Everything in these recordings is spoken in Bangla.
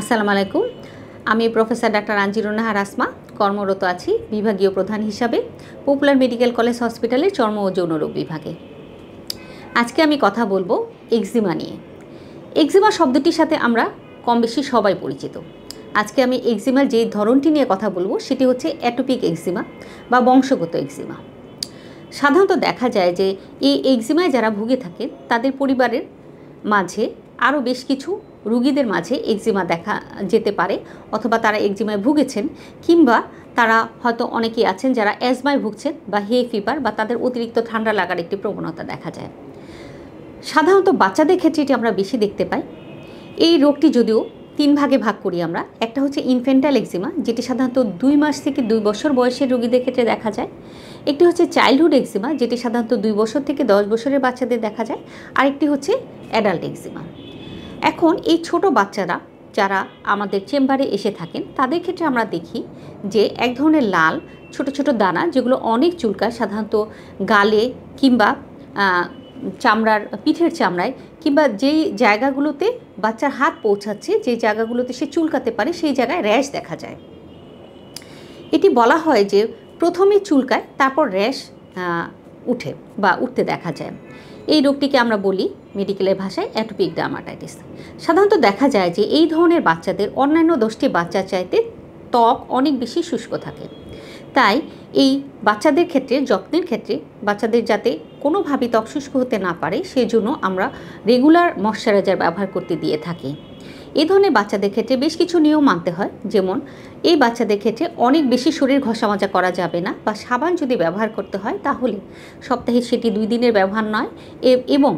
আসসালামু আলাইকুম আমি প্রফেসর ডাক্তার আঞ্জিরুনাহা রাসমা কর্মরত আছি বিভাগীয় প্রধান হিসাবে পপুলার মেডিকেল কলেজ হসপিটালের চর্ম ও যৌনরোগ বিভাগে আজকে আমি কথা বলবো এক্সিমা নিয়ে এক্সিমা শব্দটির সাথে আমরা কম বেশি সবাই পরিচিত আজকে আমি এক্সিমার যেই ধরনটি নিয়ে কথা বলবো সেটি হচ্ছে অ্যাটোপিক এক্সিমা বা বংশগত এক্সিমা সাধারণত দেখা যায় যে এই এক্সিমায় যারা ভুগে থাকেন তাদের পরিবারের মাঝে আরও বেশ কিছু রুগীদের মাঝে একজিমা দেখা যেতে পারে অথবা তারা একজিমায় ভুগেছেন কিংবা তারা হয়তো অনেকেই আছেন যারা অ্যাজমায় ভুগছেন বা হে ফিভার বা তাদের অতিরিক্ত ঠান্ডা লাগার একটি প্রবণতা দেখা যায় সাধারণত বাচ্চাদের ক্ষেত্রে এটি আমরা বেশি দেখতে পাই এই রোগটি যদিও তিন ভাগে ভাগ করি আমরা একটা হচ্ছে ইনফেন্টাল এক্সিমা যেটি সাধারণত দুই মাস থেকে দুই বছর বয়সের রোগীদের ক্ষেত্রে দেখা যায় একটি হচ্ছে চাইল্ডহুড এক্সিমা যেটি সাধারণত দুই বছর থেকে দশ বছরের বাচ্চাদের দেখা যায় আর একটি হচ্ছে অ্যাডাল্ট এক্সিমা এখন এই ছোট বাচ্চারা যারা আমাদের চেম্বারে এসে থাকেন তাদের ক্ষেত্রে আমরা দেখি যে এক ধরনের লাল ছোট ছোট দানা যেগুলো অনেক চুলকায় সাধারণত গালে কিংবা চামড়ার পিঠের চামড়ায় কিংবা যেই জায়গাগুলোতে বাচ্চার হাত পৌঁছাচ্ছে যে জায়গাগুলোতে সে চুলকাতে পারে সেই জায়গায় র্যাশ দেখা যায় এটি বলা হয় যে প্রথমে চুলকায় তারপর র্যাশ উঠে বা উঠতে দেখা যায় এই রোগটিকে আমরা বলি মেডিকেলের ভাষায় অ্যাটোপিক ডার্মাটাইটিস সাধারণত দেখা যায় যে এই ধরনের বাচ্চাদের অন্যান্য দশটি বাচ্চার চাইতে ত্বক অনেক বেশি শুষ্ক থাকে তাই এই বাচ্চাদের ক্ষেত্রে যত্নের ক্ষেত্রে বাচ্চাদের যাতে কোনোভাবে ত্বক শুষ্ক হতে না পারে সেজন্য আমরা রেগুলার ময়শ্চারাইজার ব্যবহার করতে দিয়ে থাকি এ ধরনের বাচ্চাদের ক্ষেত্রে বেশ কিছু নিয়ম মানতে হয় যেমন এই বাচ্চাদের ক্ষেত্রে অনেক বেশি শরীর ঘষামাজা করা যাবে না বা সাবান যদি ব্যবহার করতে হয় তাহলে সপ্তাহে সেটি দুই দিনের ব্যবহার নয় এবং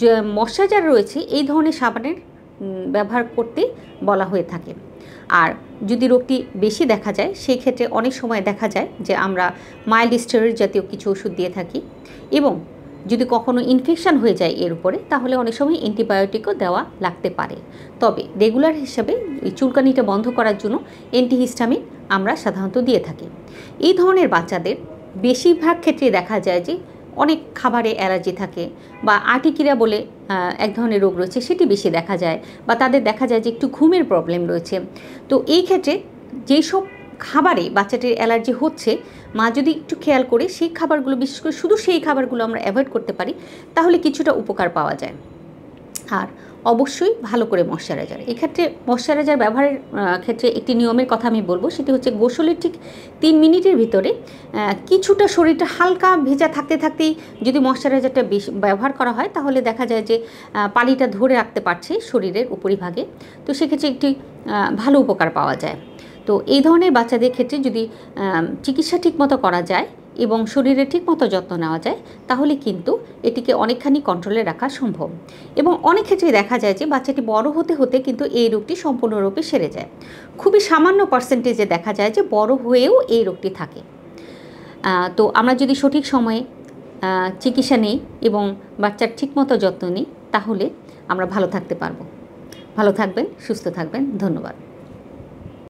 যে মশাজার রয়েছে এই ধরনের সাবানের ব্যবহার করতে বলা হয়ে থাকে আর যদি রোগটি বেশি দেখা যায় সেই ক্ষেত্রে অনেক সময় দেখা যায় যে আমরা মাইল্ড স্টোরেজ জাতীয় কিছু ওষুধ দিয়ে থাকি এবং যদি কখনো ইনফেকশান হয়ে যায় এর উপরে তাহলে অনেক সময় অ্যান্টিবায়োটিকও দেওয়া লাগতে পারে তবে রেগুলার হিসাবে এই চুলকানিটা বন্ধ করার জন্য অ্যান্টিহিস্টামিন আমরা সাধারণত দিয়ে থাকি এই ধরনের বাচ্চাদের বেশিরভাগ ক্ষেত্রে দেখা যায় যে অনেক খাবারে অ্যালার্জি থাকে বা আটিকিরা বলে এক ধরনের রোগ রয়েছে সেটি বেশি দেখা যায় বা তাদের দেখা যায় যে একটু ঘুমের প্রবলেম রয়েছে তো এই ক্ষেত্রে যেসব খাবারে বাচ্চাটির অ্যালার্জি হচ্ছে মা যদি একটু খেয়াল করে সেই খাবারগুলো বিশেষ করে শুধু সেই খাবারগুলো আমরা অ্যাভয়েড করতে পারি তাহলে কিছুটা উপকার পাওয়া যায় আর অবশ্যই ভালো করে ময়শ্চারাইজার এক্ষেত্রে ময়শ্চারাইজার ব্যবহারের ক্ষেত্রে একটি নিয়মের কথা আমি বলবো সেটি হচ্ছে গোসলের ঠিক তিন মিনিটের ভিতরে কিছুটা শরীরটা হালকা ভেজা থাকতে থাকতেই যদি ময়শ্চারাইজারটা বেশি ব্যবহার করা হয় তাহলে দেখা যায় যে পালিটা ধরে রাখতে পারছে শরীরের উপরিভাগে তো সেক্ষেত্রে একটি ভালো উপকার পাওয়া যায় তো এই ধরনের বাচ্চাদের ক্ষেত্রে যদি চিকিৎসা ঠিকমতো করা যায় এবং শরীরে ঠিকমতো যত্ন নেওয়া যায় তাহলে কিন্তু এটিকে অনেকখানি কন্ট্রোলে রাখা সম্ভব এবং অনেক ক্ষেত্রে দেখা যায় যে বাচ্চাটি বড় হতে হতে কিন্তু এই রোগটি সম্পূর্ণরূপে সেরে যায় খুবই সামান্য পার্সেন্টেজে দেখা যায় যে বড় হয়েও এই রোগটি থাকে তো আমরা যদি সঠিক সময়ে চিকিৎসা নেই এবং বাচ্চার ঠিকমতো যত্ন নিই তাহলে আমরা ভালো থাকতে পারবো ভালো থাকবেন সুস্থ থাকবেন ধন্যবাদ